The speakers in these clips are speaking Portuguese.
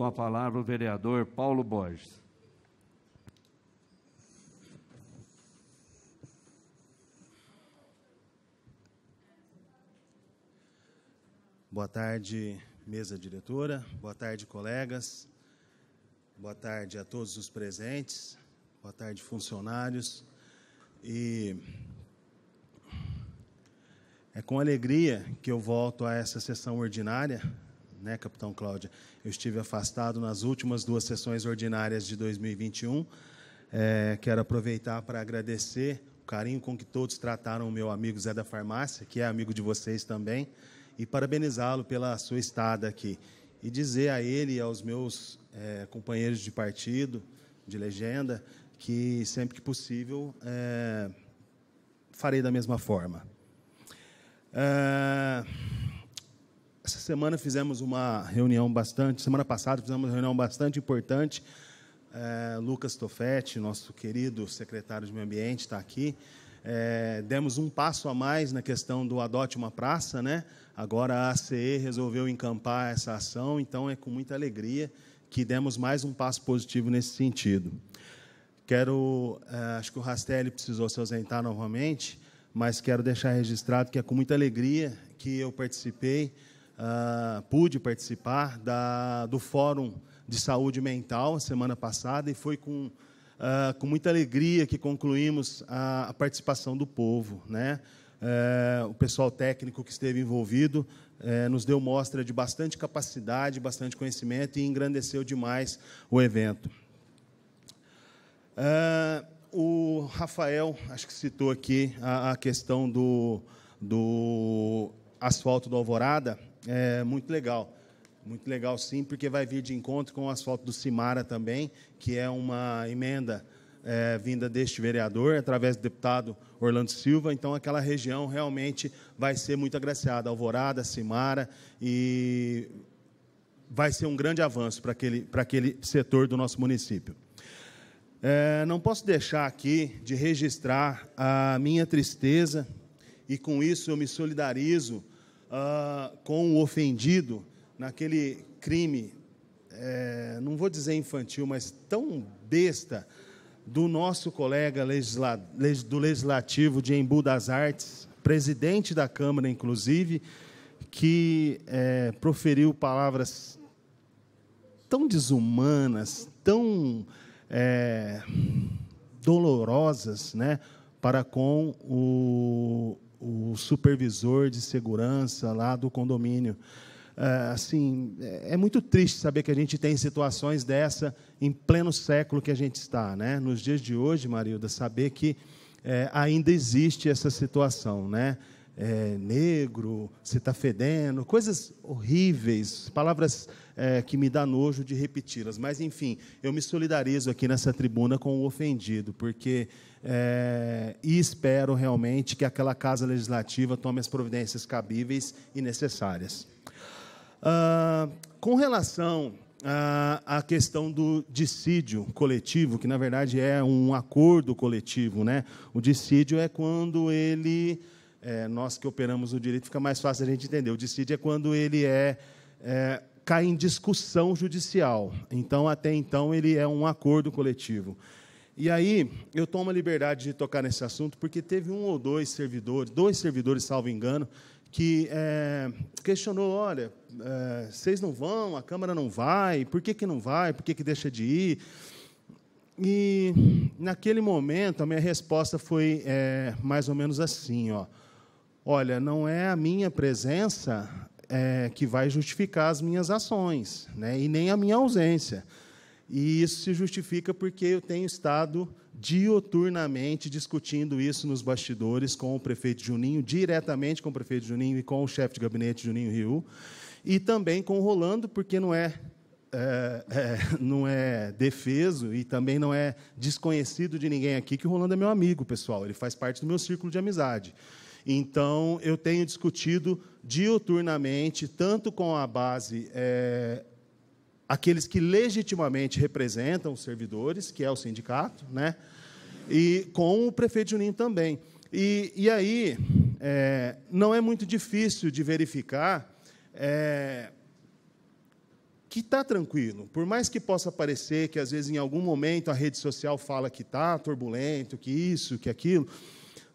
com a palavra o vereador Paulo Borges. Boa tarde, mesa diretora. Boa tarde, colegas. Boa tarde a todos os presentes. Boa tarde, funcionários. E é com alegria que eu volto a essa sessão ordinária né, Capitão Cláudia? Eu estive afastado nas últimas duas sessões ordinárias de 2021. É, quero aproveitar para agradecer o carinho com que todos trataram o meu amigo Zé da Farmácia, que é amigo de vocês também, e parabenizá-lo pela sua estada aqui. E dizer a ele e aos meus é, companheiros de partido, de legenda, que sempre que possível é, farei da mesma forma. Uh, essa semana fizemos uma reunião bastante, semana passada fizemos uma reunião bastante importante. É, Lucas Tofetti, nosso querido secretário de Meio Ambiente, está aqui. É, demos um passo a mais na questão do Adote uma Praça, né? Agora a ACE resolveu encampar essa ação, então é com muita alegria que demos mais um passo positivo nesse sentido. Quero, é, acho que o Rastelli precisou se ausentar novamente, mas quero deixar registrado que é com muita alegria que eu participei ah, pude participar da, do Fórum de Saúde Mental semana passada e foi com, ah, com muita alegria que concluímos a, a participação do povo. Né? Eh, o pessoal técnico que esteve envolvido eh, nos deu mostra de bastante capacidade, bastante conhecimento e engrandeceu demais o evento. Eh, o Rafael, acho que citou aqui a, a questão do, do asfalto do Alvorada é muito legal. Muito legal, sim, porque vai vir de encontro com o asfalto do Cimara também, que é uma emenda é, vinda deste vereador, através do deputado Orlando Silva. Então, aquela região realmente vai ser muito agraciada. Alvorada, Cimara, e vai ser um grande avanço para aquele, para aquele setor do nosso município. É, não posso deixar aqui de registrar a minha tristeza, e com isso eu me solidarizo uh, com o ofendido naquele crime, é, não vou dizer infantil, mas tão besta, do nosso colega legisla, do Legislativo de Embu das Artes, presidente da Câmara, inclusive, que é, proferiu palavras tão desumanas, tão é, dolorosas, né, para com o, o supervisor de segurança lá do condomínio. É, assim, é, é muito triste saber que a gente tem situações dessa em pleno século que a gente está, né? Nos dias de hoje, Marilda, saber que é, ainda existe essa situação, né? é, negro, você está fedendo, coisas horríveis, palavras é, que me dá nojo de repeti-las. Mas, enfim, eu me solidarizo aqui nessa tribuna com o ofendido, porque. É, e espero realmente que aquela casa legislativa tome as providências cabíveis e necessárias. Ah, com relação à questão do dissídio coletivo, que na verdade é um acordo coletivo, né? O dissídio é quando ele é, nós que operamos o direito, fica mais fácil a gente entender. O dissídio é quando ele é, é, cai em discussão judicial. Então, até então, ele é um acordo coletivo. E aí, eu tomo a liberdade de tocar nesse assunto, porque teve um ou dois servidores, dois servidores, salvo engano, que é, questionou, olha, é, vocês não vão, a Câmara não vai, por que, que não vai, por que, que deixa de ir? E, naquele momento, a minha resposta foi é, mais ou menos assim, ó, Olha, não é a minha presença é, que vai justificar as minhas ações, né? e nem a minha ausência. E isso se justifica porque eu tenho estado dioturnamente discutindo isso nos bastidores com o prefeito Juninho, diretamente com o prefeito Juninho e com o chefe de gabinete Juninho Rio, e também com o Rolando, porque não é, é, é, não é defeso e também não é desconhecido de ninguém aqui que o Rolando é meu amigo, pessoal. Ele faz parte do meu círculo de amizade. Então, eu tenho discutido diuturnamente, tanto com a base, é, aqueles que legitimamente representam os servidores, que é o sindicato, né? e com o prefeito Juninho também. E, e aí, é, não é muito difícil de verificar é, que está tranquilo. Por mais que possa parecer que, às vezes, em algum momento, a rede social fala que está turbulento, que isso, que aquilo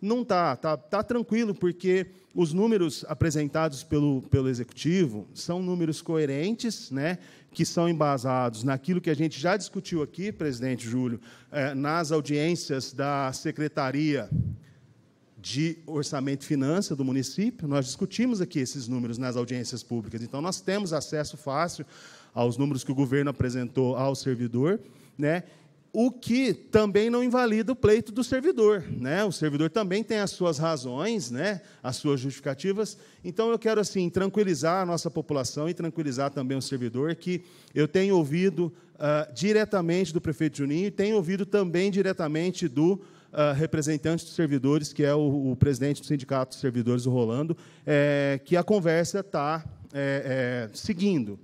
não está. Está tá tranquilo, porque os números apresentados pelo, pelo executivo são números coerentes, né, que são embasados naquilo que a gente já discutiu aqui, presidente Júlio, é, nas audiências da Secretaria de Orçamento e Finança do município. Nós discutimos aqui esses números nas audiências públicas, então nós temos acesso fácil aos números que o governo apresentou ao servidor, né? o que também não invalida o pleito do servidor. Né? O servidor também tem as suas razões, né? as suas justificativas. Então, eu quero assim tranquilizar a nossa população e tranquilizar também o servidor, que eu tenho ouvido uh, diretamente do prefeito Juninho e tenho ouvido também diretamente do Uh, representante dos servidores, que é o, o, presidente do Sindicato dos Servidores, o Rolando, é, que a conversa está é, é, seguindo.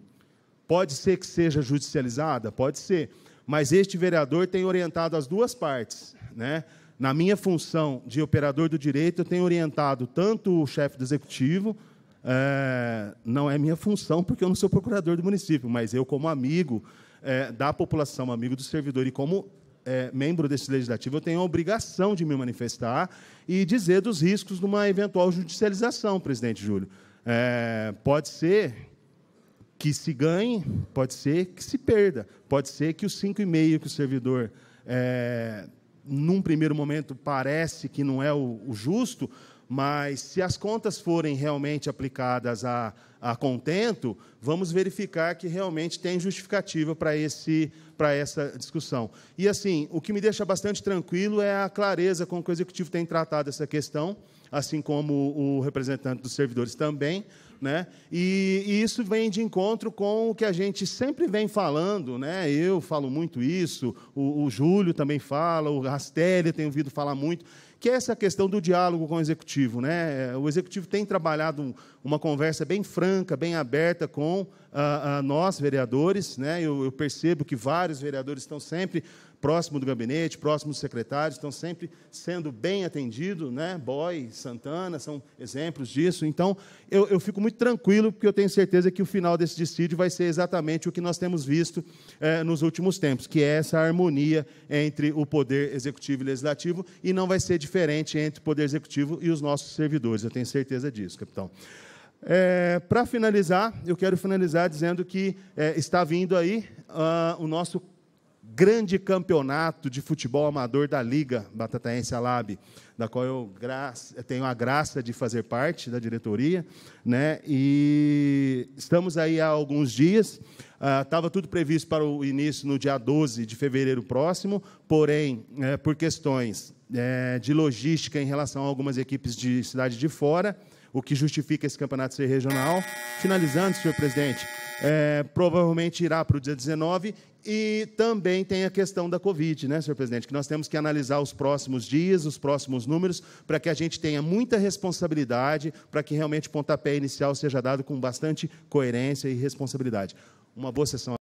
Pode ser que seja judicializada? Pode ser mas este vereador tem orientado as duas partes. Né? Na minha função de operador do direito, eu tenho orientado tanto o chefe do executivo, é, não é minha função, porque eu não sou procurador do município, mas eu, como amigo é, da população, amigo do servidor e como é, membro desse legislativo, eu tenho a obrigação de me manifestar e dizer dos riscos de uma eventual judicialização, presidente Júlio. É, pode ser que se ganhe, pode ser que se perda, pode ser que os 5,5 que o servidor, é, num primeiro momento, parece que não é o, o, justo, mas se as contas forem realmente aplicadas a, a contento, vamos verificar que realmente tem justificativa para esse para essa discussão. E assim, o que me deixa bastante tranquilo é a clareza com que o executivo tem tratado essa questão assim como o representante dos servidores também. Né? E, e, isso vem de encontro com o que a gente sempre vem falando, né? Eu falo muito isso, o, o Júlio também fala, o Rastelli tem ouvido falar muito, que é essa questão do diálogo com o executivo, né? É, o executivo tem trabalhado uma conversa bem franca, bem aberta com a, ah, a ah, nós vereadores, né? Eu, eu percebo que vários vereadores estão sempre próximo do gabinete, próximo dos secretários, estão sempre sendo bem atendidos, né? Boy, Santana, são exemplos disso. Então, eu, eu, fico muito tranquilo, porque eu tenho certeza que o final desse dissídio vai ser exatamente o que nós temos visto eh, nos últimos tempos, que é essa harmonia entre o poder executivo e legislativo, e não vai ser diferente entre o poder executivo e os nossos servidores, eu tenho certeza disso, capitão. É, eh, Para finalizar, eu quero finalizar dizendo que é, está vindo aí uh, o nosso grande campeonato de futebol amador da Liga Batataense Alab, da qual eu tenho a graça de fazer parte da diretoria, né? E estamos aí há alguns dias. Estava ah, tudo previsto para o início no dia 12 de fevereiro próximo, porém, é, por questões é, de logística em relação a algumas equipes de cidade de fora, o que justifica esse campeonato ser regional. Finalizando, senhor presidente, é, provavelmente irá para o dia 19 e também tem a questão da Covid, né, senhor presidente? Que nós temos que analisar os próximos dias, os próximos números, para que a gente tenha muita responsabilidade, para que realmente o pontapé inicial seja dado com bastante coerência e responsabilidade. Uma boa sessão.